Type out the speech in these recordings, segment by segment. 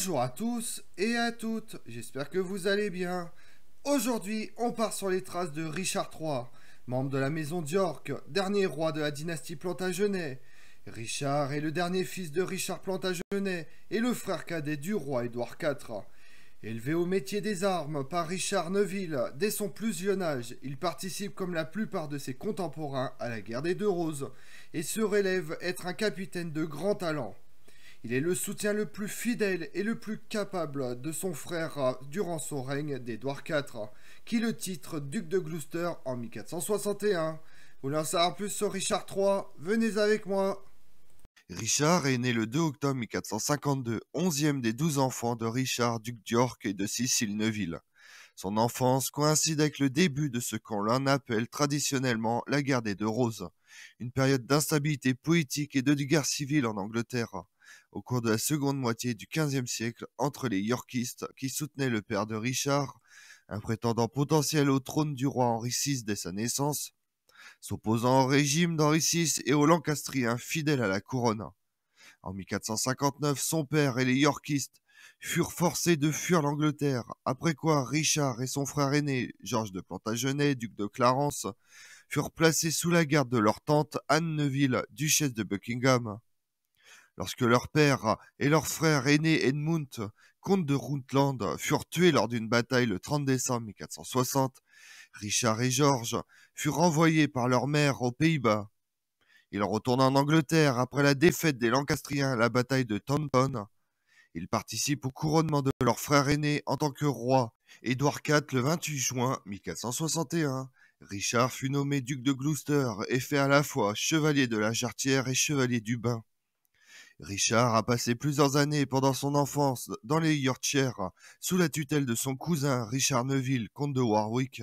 Bonjour à tous et à toutes, j'espère que vous allez bien. Aujourd'hui, on part sur les traces de Richard III, membre de la maison d'York, dernier roi de la dynastie Plantagenet. Richard est le dernier fils de Richard Plantagenet et le frère cadet du roi Édouard IV. Élevé au métier des armes par Richard Neville dès son plus jeune âge, il participe comme la plupart de ses contemporains à la guerre des Deux Roses et se relève être un capitaine de grand talent. Il est le soutien le plus fidèle et le plus capable de son frère durant son règne d'Édouard IV, qui le titre duc de Gloucester en 1461. en savoir plus sur Richard III, venez avec moi. Richard est né le 2 octobre 1452, onzième des douze enfants de Richard, duc d'York et de Sicile-Neuville. Son enfance coïncide avec le début de ce qu'on l'appelle appelle traditionnellement la guerre des deux roses, une période d'instabilité politique et de guerre civile en Angleterre au cours de la seconde moitié du XVe siècle entre les Yorkistes qui soutenaient le père de Richard, un prétendant potentiel au trône du roi Henri VI dès sa naissance, s'opposant au régime d'Henri VI et aux Lancastriens fidèles à la couronne. En 1459, son père et les Yorkistes furent forcés de fuir l'Angleterre, après quoi Richard et son frère aîné, Georges de Plantagenet, duc de Clarence, furent placés sous la garde de leur tante Anne Neville, duchesse de Buckingham. Lorsque leur père et leur frère aîné Edmund, comte de Rutland, furent tués lors d'une bataille le 30 décembre 1460, Richard et Georges furent envoyés par leur mère aux Pays-Bas. Ils retournent en Angleterre après la défaite des Lancastriens à la bataille de Taunton. Ils participent au couronnement de leur frère aîné en tant que roi, Édouard IV, le 28 juin 1461. Richard fut nommé duc de Gloucester et fait à la fois chevalier de la Jarretière et chevalier du Bain. Richard a passé plusieurs années pendant son enfance dans les Yorkshire sous la tutelle de son cousin Richard Neville, comte de Warwick,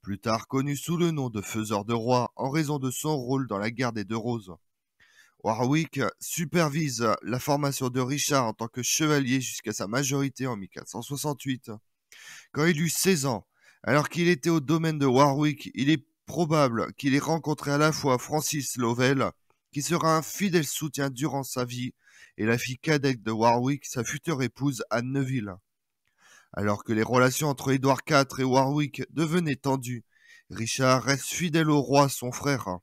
plus tard connu sous le nom de Faiseur de Roi en raison de son rôle dans la guerre des Deux Roses. Warwick supervise la formation de Richard en tant que chevalier jusqu'à sa majorité en 1468. Quand il eut 16 ans, alors qu'il était au domaine de Warwick, il est probable qu'il ait rencontré à la fois Francis Lovell qui sera un fidèle soutien durant sa vie, et la fille cadette de Warwick, sa future épouse Anne Neville. Alors que les relations entre Édouard IV et Warwick devenaient tendues, Richard reste fidèle au roi, son frère.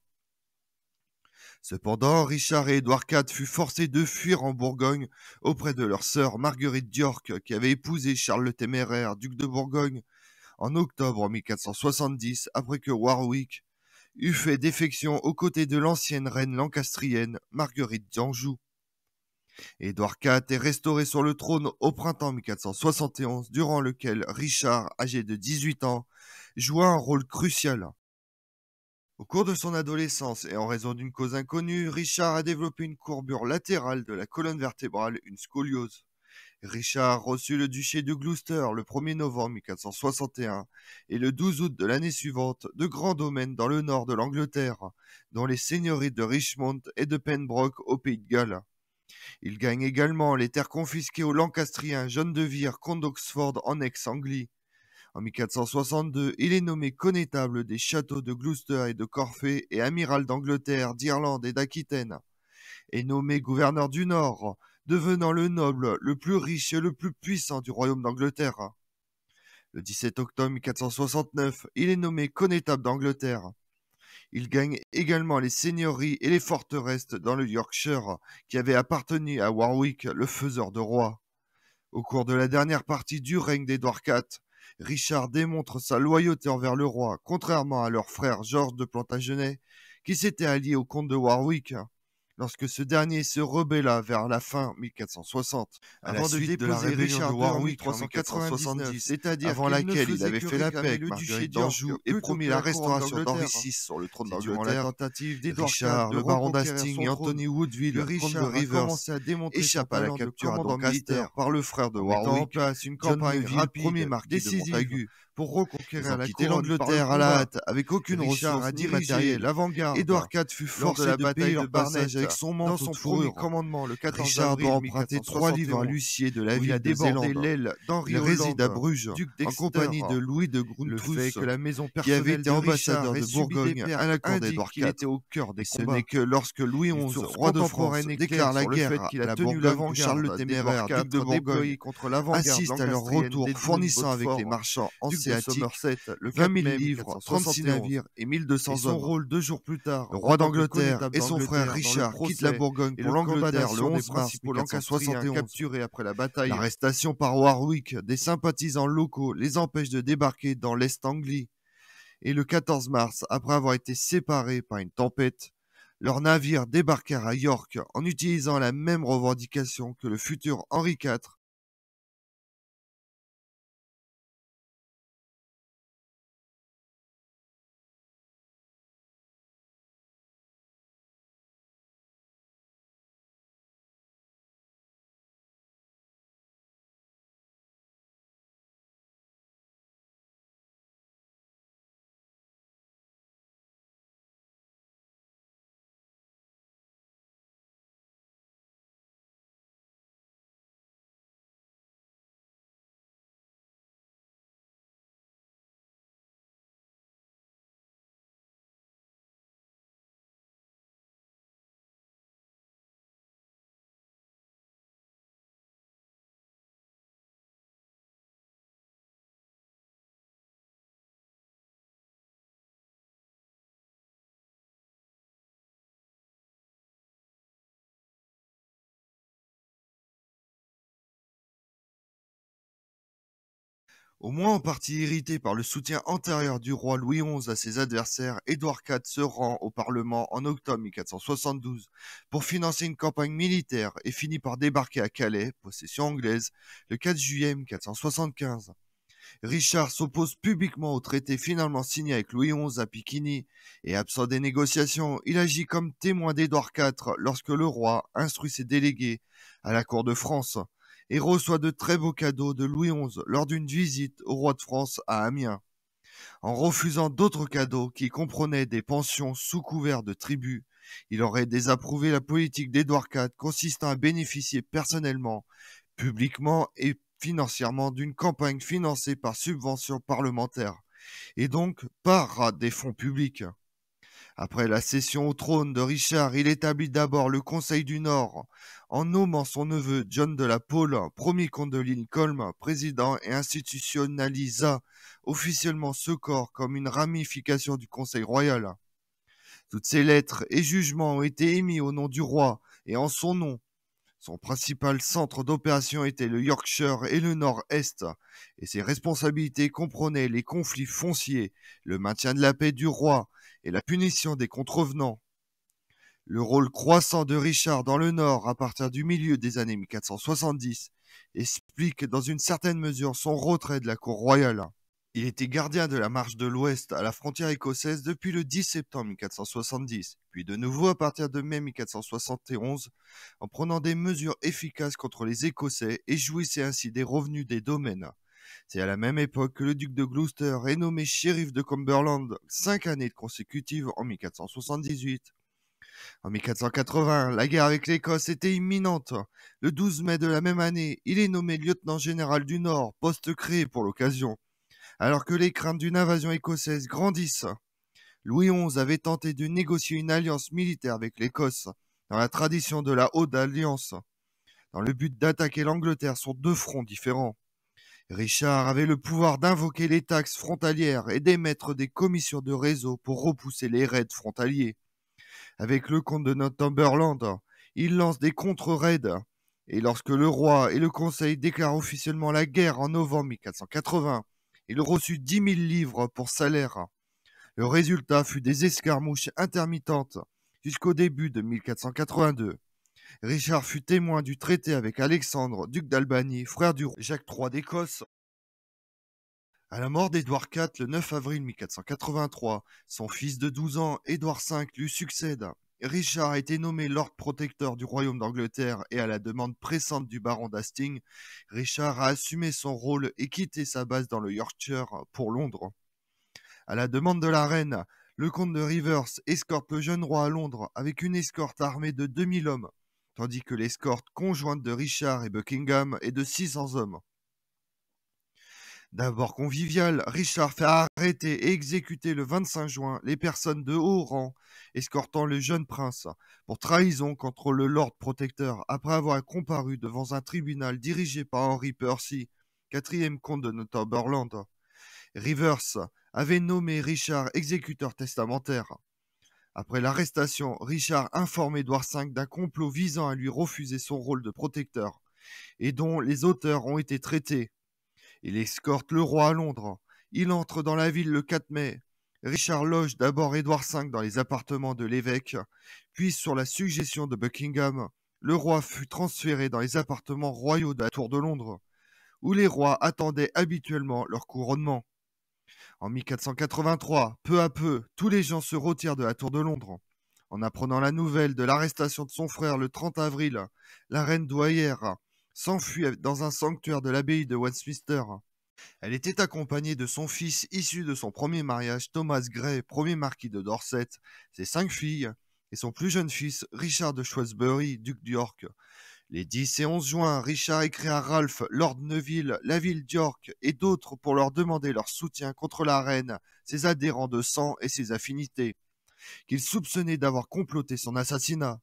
Cependant, Richard et Édouard IV furent forcés de fuir en Bourgogne auprès de leur sœur Marguerite d'York, qui avait épousé Charles le Téméraire, duc de Bourgogne, en octobre 1470, après que Warwick eut fait défection aux côtés de l'ancienne reine lancastrienne Marguerite d'Anjou. Édouard IV est restauré sur le trône au printemps 1471, durant lequel Richard, âgé de 18 ans, joua un rôle crucial. Au cours de son adolescence et en raison d'une cause inconnue, Richard a développé une courbure latérale de la colonne vertébrale, une scoliose. Richard reçut le duché de Gloucester le 1er novembre 1461 et le 12 août de l'année suivante de grands domaines dans le nord de l'Angleterre, dont les seigneuries de Richmond et de Pembroke au Pays de Galles. Il gagne également les terres confisquées aux Lancastriens, John de Vire, comte d'Oxford en ex-Anglie. En 1462, il est nommé connétable des châteaux de Gloucester et de Corfée et amiral d'Angleterre, d'Irlande et d'Aquitaine. et nommé gouverneur du Nord, devenant le noble le plus riche et le plus puissant du royaume d'Angleterre. Le 17 octobre 1469, il est nommé connétable d'Angleterre. Il gagne également les seigneuries et les forteresses dans le Yorkshire qui avaient appartenu à Warwick, le faiseur de rois. Au cours de la dernière partie du règne d'Édouard IV, Richard démontre sa loyauté envers le roi, contrairement à leur frère Georges de Plantagenet, qui s'était allié au comte de Warwick lorsque ce dernier se rebella vers la fin 1460, avant la de déposer la Richard de Warwick 399, c'est-à-dire avant laquelle il avait fait la paix avec Marguerite d'Anjou et promis la restauration d'Henri VI sur le trône d'Angleterre, la tentative Richard, le baron d'Hastings et Anthony Woodville, le comte de Rivers, échappe à la capture à Doncaster par le frère de Warwick, une campagne rapide, premier marquis pour reconquérir la couronne l'Angleterre à la hâte, avec aucune ressource à matériel. L'avant-garde, Édouard IV fut forcé de, la bataille de, Barnet avec son manteau son fourrure. commandement le 14 Richard avril doit emprunter trois livres à l'huissier de la ville à Zélande, l'aile d'Henri Il réside à Bruges, en compagnie de Louis de Grundrus, que la maison qui avait été ambassadeur de Bourgogne à la cour d'Édouard IV. Était au cœur des combats. Ce n'est que lorsque Louis XI, roi de France, déclare la guerre à la Bourgogne Charles le Téméraire, duc de Bourgogne, assiste à leur retour, fournissant avec les marchands anciens Hanséatique, le 20 000 livres, 36 navires et 1200 hommes. son rôle deux jours plus tard, le roi d'Angleterre hein, et son frère Richard quittent la Bourgogne pour l'Angleterre le 11 mars 1471, capturés après la bataille. L'arrestation par Warwick des sympathisants locaux les empêche de débarquer dans l'Est Anglie. Et le 14 mars, après avoir été séparés par une tempête, leurs navires débarquèrent à York en utilisant la même revendication que le futur Henri IV Au moins en partie irrité par le soutien antérieur du roi Louis XI à ses adversaires, Édouard IV se rend au Parlement en octobre 1472 pour financer une campagne militaire et finit par débarquer à Calais, possession anglaise, le 4 juillet 1475. Richard s'oppose publiquement au traité finalement signé avec Louis XI à Piquigny, et absent des négociations, il agit comme témoin d'Édouard IV lorsque le roi instruit ses délégués à la cour de France et reçoit de très beaux cadeaux de Louis XI lors d'une visite au roi de France à Amiens, en refusant d'autres cadeaux qui comprenaient des pensions sous couvert de tribus, Il aurait désapprouvé la politique d'Édouard IV consistant à bénéficier personnellement, publiquement et financièrement d'une campagne financée par subventions parlementaires, et donc par des fonds publics. Après la cession au trône de Richard, il établit d'abord le Conseil du Nord en nommant son neveu John de la Pole, premier comte de Lincoln, président et institutionnalisa officiellement ce corps comme une ramification du Conseil royal. Toutes ses lettres et jugements ont été émis au nom du roi et en son nom, son principal centre d'opération était le Yorkshire et le Nord-Est, et ses responsabilités comprenaient les conflits fonciers, le maintien de la paix du roi et la punition des contrevenants. Le rôle croissant de Richard dans le Nord à partir du milieu des années 1470 explique dans une certaine mesure son retrait de la cour royale. Il était gardien de la Marche de l'Ouest à la frontière écossaise depuis le 10 septembre 1470, puis de nouveau à partir de mai 1471, en prenant des mesures efficaces contre les Écossais et jouissait ainsi des revenus des domaines. C'est à la même époque que le duc de Gloucester est nommé shérif de Cumberland cinq années consécutives en 1478. En 1480, la guerre avec l'Écosse était imminente. Le 12 mai de la même année, il est nommé lieutenant général du Nord, poste créé pour l'occasion. Alors que les craintes d'une invasion écossaise grandissent, Louis XI avait tenté de négocier une alliance militaire avec l'Écosse, dans la tradition de la Haute Alliance, dans le but d'attaquer l'Angleterre sur deux fronts différents. Richard avait le pouvoir d'invoquer les taxes frontalières et d'émettre des commissions de réseau pour repousser les raids frontaliers. Avec le comte de Northumberland, il lance des contre-raids, et lorsque le roi et le conseil déclarent officiellement la guerre en novembre 1480, il reçut dix mille livres pour salaire. Le résultat fut des escarmouches intermittentes jusqu'au début de 1482. Richard fut témoin du traité avec Alexandre, duc d'Albanie, frère du roi Jacques III d'Écosse. À la mort d'Édouard IV le 9 avril 1483, son fils de 12 ans, Édouard V, lui succède. Richard a été nommé Lord Protecteur du Royaume d'Angleterre et à la demande pressante du baron d'Hastings, Richard a assumé son rôle et quitté sa base dans le Yorkshire pour Londres. À la demande de la reine, le comte de Rivers escorte le jeune roi à Londres avec une escorte armée de 2000 hommes, tandis que l'escorte conjointe de Richard et Buckingham est de 600 hommes. D'abord convivial, Richard fait arrêter et exécuter le 25 juin les personnes de haut rang escortant le jeune prince pour trahison contre le Lord Protecteur après avoir comparu devant un tribunal dirigé par Henry Percy, quatrième comte de Northumberland. Rivers avait nommé Richard exécuteur testamentaire. Après l'arrestation, Richard informe Édouard V d'un complot visant à lui refuser son rôle de protecteur et dont les auteurs ont été traités il escorte le roi à Londres. Il entre dans la ville le 4 mai. Richard loge d'abord Édouard V dans les appartements de l'évêque, puis sur la suggestion de Buckingham, le roi fut transféré dans les appartements royaux de la Tour de Londres, où les rois attendaient habituellement leur couronnement. En 1483, peu à peu, tous les gens se retirent de la Tour de Londres. En apprenant la nouvelle de l'arrestation de son frère le 30 avril, la reine doyère, s'enfuit dans un sanctuaire de l'abbaye de Westminster. Elle était accompagnée de son fils issu de son premier mariage, Thomas Gray, premier marquis de Dorset, ses cinq filles, et son plus jeune fils, Richard de Shrewsbury, duc d'York. Les 10 et 11 juin, Richard écrit à Ralph, Lord Neville, la ville d'York et d'autres pour leur demander leur soutien contre la reine, ses adhérents de sang et ses affinités, qu'il soupçonnait d'avoir comploté son assassinat.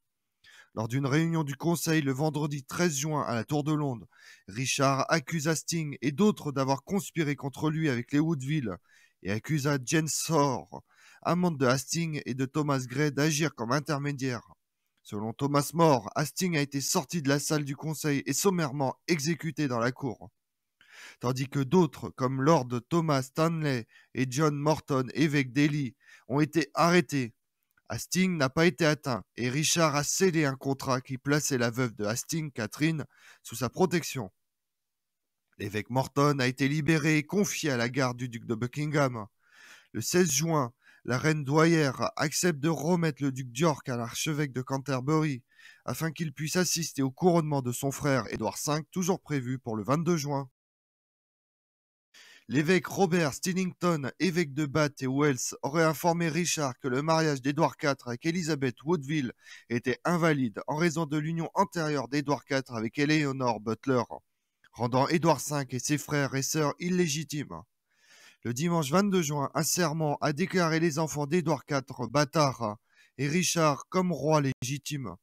Lors d'une réunion du Conseil le vendredi 13 juin à la Tour de Londres, Richard accuse Sting et d'autres d'avoir conspiré contre lui avec les Woodville et accusa Jane Sor, amante de Hastings et de Thomas Gray, d'agir comme intermédiaire. Selon Thomas More, Hastings a été sorti de la salle du Conseil et sommairement exécuté dans la cour tandis que d'autres, comme Lord Thomas Stanley et John Morton, évêque d'Ely, ont été arrêtés, Hastings n'a pas été atteint et Richard a scellé un contrat qui plaçait la veuve de Hastings, Catherine, sous sa protection. L'évêque Morton a été libéré et confié à la garde du duc de Buckingham. Le 16 juin, la reine doyer accepte de remettre le duc d'York à l'archevêque de Canterbury afin qu'il puisse assister au couronnement de son frère Édouard V, toujours prévu pour le 22 juin. L'évêque Robert Stillington, évêque de Bath et Wells, aurait informé Richard que le mariage d'Édouard IV avec Elizabeth Woodville était invalide en raison de l'union antérieure d'Édouard IV avec Eleanor Butler, rendant Édouard V et ses frères et sœurs illégitimes. Le dimanche 22 juin, un serment a déclaré les enfants d'Édouard IV bâtards et Richard comme roi légitime.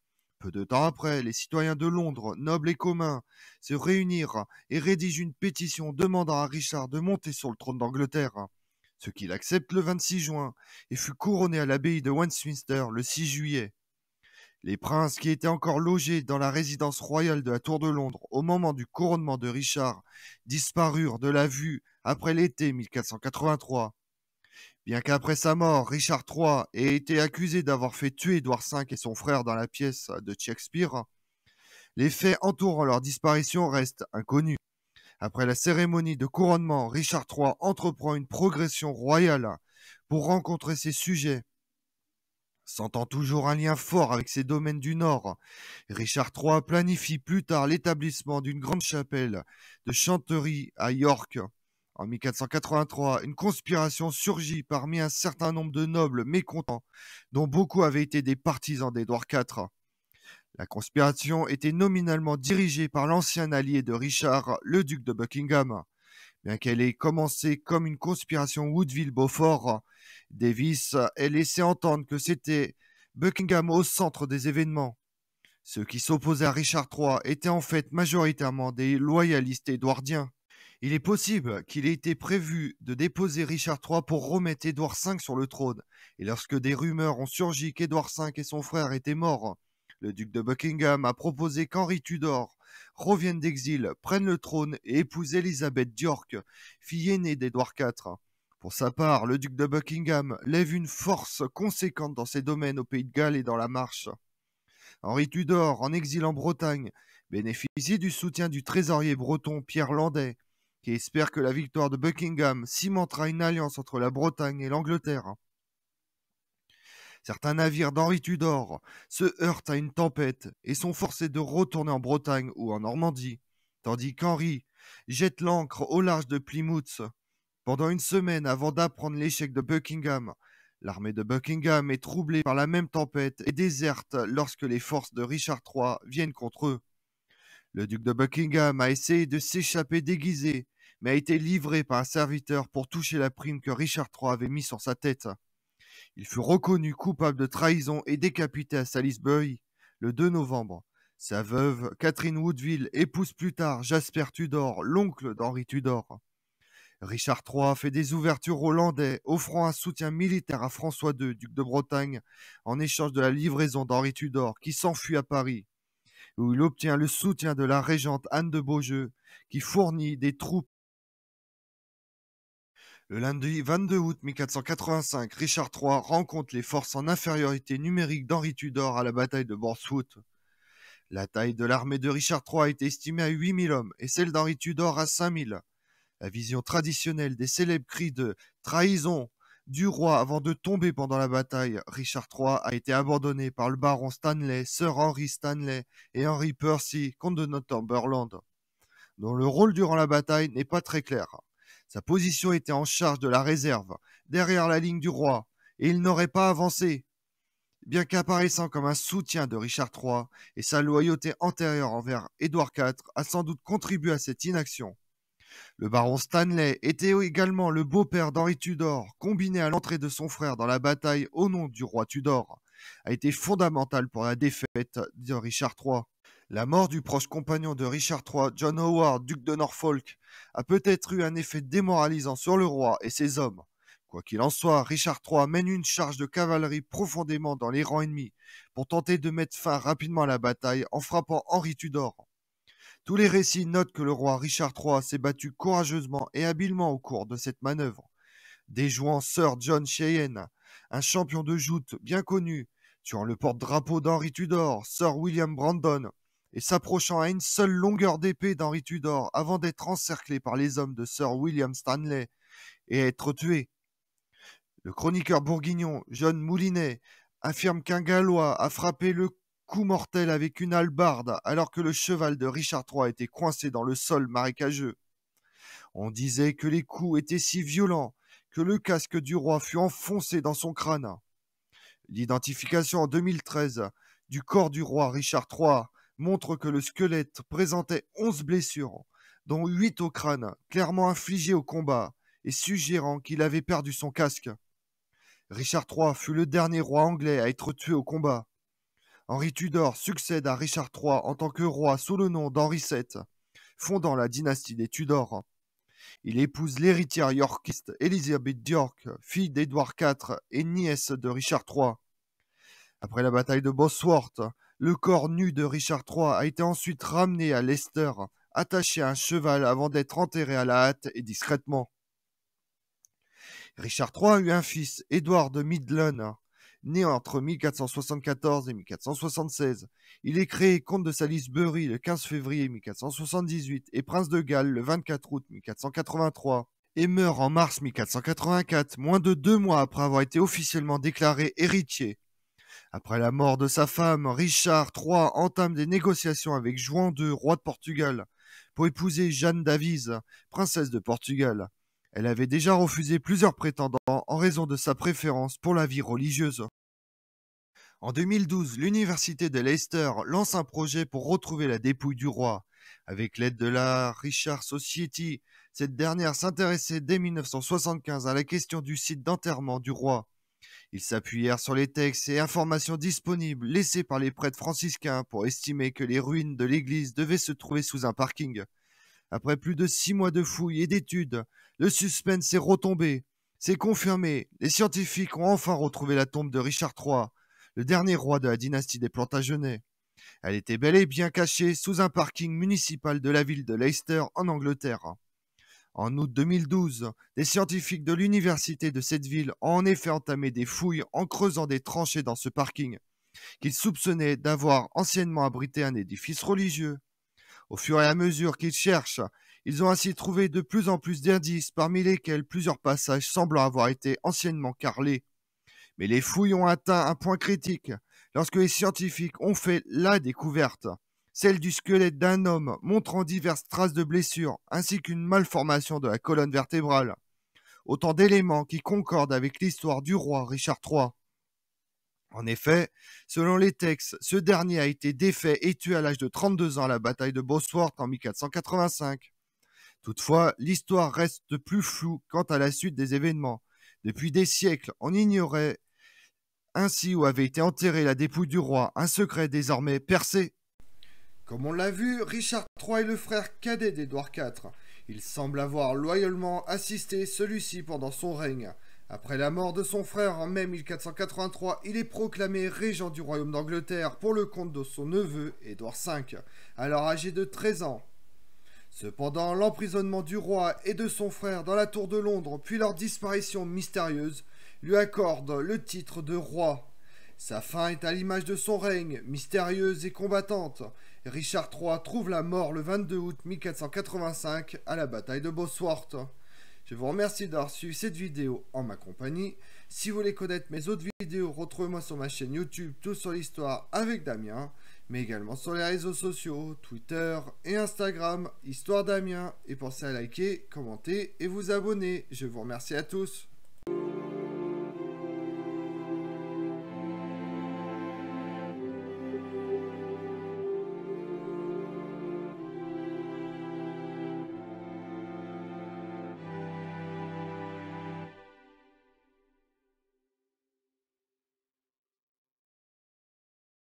Peu de temps après, les citoyens de Londres, nobles et communs, se réunirent et rédigent une pétition demandant à Richard de monter sur le trône d'Angleterre, ce qu'il accepte le 26 juin et fut couronné à l'abbaye de Westminster le 6 juillet. Les princes qui étaient encore logés dans la résidence royale de la Tour de Londres au moment du couronnement de Richard disparurent de la vue après l'été 1483. Bien qu'après sa mort, Richard III ait été accusé d'avoir fait tuer Édouard V et son frère dans la pièce de Shakespeare, les faits entourant leur disparition restent inconnus. Après la cérémonie de couronnement, Richard III entreprend une progression royale pour rencontrer ses sujets. Sentant toujours un lien fort avec ses domaines du Nord, Richard III planifie plus tard l'établissement d'une grande chapelle de Chanterie à York en 1483, une conspiration surgit parmi un certain nombre de nobles mécontents, dont beaucoup avaient été des partisans d'Édouard IV. La conspiration était nominalement dirigée par l'ancien allié de Richard, le duc de Buckingham. Bien qu'elle ait commencé comme une conspiration Woodville-Beaufort, Davis ait laissé entendre que c'était Buckingham au centre des événements. Ceux qui s'opposaient à Richard III étaient en fait majoritairement des loyalistes édouardiens. Il est possible qu'il ait été prévu de déposer Richard III pour remettre Édouard V sur le trône, et lorsque des rumeurs ont surgi qu'Édouard V et son frère étaient morts, le duc de Buckingham a proposé qu'Henri Tudor revienne d'exil, prenne le trône et épouse Élisabeth d'York, fille aînée d'Édouard IV. Pour sa part, le duc de Buckingham lève une force conséquente dans ses domaines au Pays de Galles et dans la Marche. Henri Tudor, en exil en Bretagne, bénéficie du soutien du trésorier breton Pierre Landais, qui espère que la victoire de Buckingham cimentera une alliance entre la Bretagne et l'Angleterre. Certains navires d'Henri Tudor se heurtent à une tempête et sont forcés de retourner en Bretagne ou en Normandie, tandis qu'Henri jette l'ancre au large de Plymouth. Pendant une semaine avant d'apprendre l'échec de Buckingham, l'armée de Buckingham est troublée par la même tempête et déserte lorsque les forces de Richard III viennent contre eux. Le duc de Buckingham a essayé de s'échapper déguisé, mais a été livré par un serviteur pour toucher la prime que Richard III avait mise sur sa tête. Il fut reconnu coupable de trahison et décapité à Salisbury le 2 novembre. Sa veuve, Catherine Woodville, épouse plus tard Jasper Tudor, l'oncle d'Henri Tudor. Richard III fait des ouvertures hollandais, offrant un soutien militaire à François II, duc de Bretagne, en échange de la livraison d'Henri Tudor, qui s'enfuit à Paris où il obtient le soutien de la régente Anne de Beaujeu, qui fournit des troupes. Le lundi 22 août 1485, Richard III rencontre les forces en infériorité numérique d'Henri Tudor à la bataille de Borswood. La taille de l'armée de Richard III été estimée à 8000 hommes et celle d'Henri Tudor à 5000. La vision traditionnelle des célèbres cris de Trahison, du roi avant de tomber pendant la bataille, Richard III a été abandonné par le baron Stanley, Sir Henry Stanley et Henry Percy, comte de Northumberland, dont le rôle durant la bataille n'est pas très clair. Sa position était en charge de la réserve, derrière la ligne du roi, et il n'aurait pas avancé. Bien qu'apparaissant comme un soutien de Richard III, et sa loyauté antérieure envers Édouard IV a sans doute contribué à cette inaction. Le baron Stanley était également le beau-père d'Henri Tudor, combiné à l'entrée de son frère dans la bataille au nom du roi Tudor, a été fondamental pour la défaite de Richard III. La mort du proche compagnon de Richard III, John Howard, duc de Norfolk, a peut-être eu un effet démoralisant sur le roi et ses hommes. Quoi qu'il en soit, Richard III mène une charge de cavalerie profondément dans les rangs ennemis pour tenter de mettre fin rapidement à la bataille en frappant Henri Tudor. Tous les récits notent que le roi Richard III s'est battu courageusement et habilement au cours de cette manœuvre, déjouant Sir John Cheyenne, un champion de joute bien connu, tuant le porte-drapeau d'Henri Tudor, Sir William Brandon, et s'approchant à une seule longueur d'épée d'Henri Tudor avant d'être encerclé par les hommes de Sir William Stanley et être tué. Le chroniqueur bourguignon John Moulinet affirme qu'un Gallois a frappé le coup mortel avec une hallebarde, alors que le cheval de Richard III était coincé dans le sol marécageux. On disait que les coups étaient si violents que le casque du roi fut enfoncé dans son crâne. L'identification en 2013 du corps du roi Richard III montre que le squelette présentait onze blessures, dont huit au crâne, clairement infligées au combat, et suggérant qu'il avait perdu son casque. Richard III fut le dernier roi anglais à être tué au combat. Henri Tudor succède à Richard III en tant que roi sous le nom d'Henri VII, fondant la dynastie des Tudors. Il épouse l'héritière yorkiste Elizabeth d'York, fille d'Édouard IV et nièce de Richard III. Après la bataille de Bosworth, le corps nu de Richard III a été ensuite ramené à Leicester, attaché à un cheval avant d'être enterré à la hâte et discrètement. Richard III eut un fils, Édouard de Midland, né entre 1474 et 1476. Il est créé comte de Salisbury le 15 février 1478 et prince de Galles le 24 août 1483 et meurt en mars 1484, moins de deux mois après avoir été officiellement déclaré héritier. Après la mort de sa femme, Richard III entame des négociations avec Juan II, roi de Portugal, pour épouser Jeanne d'Avise, princesse de Portugal. Elle avait déjà refusé plusieurs prétendants en raison de sa préférence pour la vie religieuse. En 2012, l'université de Leicester lance un projet pour retrouver la dépouille du roi. Avec l'aide de la Richard Society, cette dernière s'intéressait dès 1975 à la question du site d'enterrement du roi. Ils s'appuyèrent sur les textes et informations disponibles laissés par les prêtres franciscains pour estimer que les ruines de l'église devaient se trouver sous un parking. Après plus de six mois de fouilles et d'études, le suspense est retombé. C'est confirmé. Les scientifiques ont enfin retrouvé la tombe de Richard III, le dernier roi de la dynastie des Plantagenets. Elle était bel et bien cachée sous un parking municipal de la ville de Leicester en Angleterre. En août 2012, des scientifiques de l'université de cette ville ont en effet entamé des fouilles en creusant des tranchées dans ce parking, qu'ils soupçonnaient d'avoir anciennement abrité un édifice religieux. Au fur et à mesure qu'ils cherchent, ils ont ainsi trouvé de plus en plus d'indices, parmi lesquels plusieurs passages semblant avoir été anciennement carrelés. Mais les fouilles ont atteint un point critique lorsque les scientifiques ont fait la découverte, celle du squelette d'un homme montrant diverses traces de blessures ainsi qu'une malformation de la colonne vertébrale. Autant d'éléments qui concordent avec l'histoire du roi Richard III. En effet, selon les textes, ce dernier a été défait et tué à l'âge de 32 ans à la bataille de Bosworth en 1485. Toutefois, l'histoire reste plus floue quant à la suite des événements. Depuis des siècles, on ignorait ainsi où avait été enterrée la dépouille du roi, un secret désormais percé. Comme on l'a vu, Richard III est le frère cadet d'Édouard IV. Il semble avoir loyalement assisté celui-ci pendant son règne. Après la mort de son frère en mai 1483, il est proclamé régent du royaume d'Angleterre pour le compte de son neveu, Édouard V, alors âgé de 13 ans. Cependant, l'emprisonnement du roi et de son frère dans la tour de Londres, puis leur disparition mystérieuse, lui accorde le titre de roi. Sa fin est à l'image de son règne, mystérieuse et combattante. Richard III trouve la mort le 22 août 1485 à la bataille de Bosworth. Je vous remercie d'avoir suivi cette vidéo en ma compagnie. Si vous voulez connaître mes autres vidéos, retrouvez-moi sur ma chaîne YouTube Tout sur l'Histoire avec Damien, mais également sur les réseaux sociaux, Twitter et Instagram, Histoire Damien. Et pensez à liker, commenter et vous abonner. Je vous remercie à tous.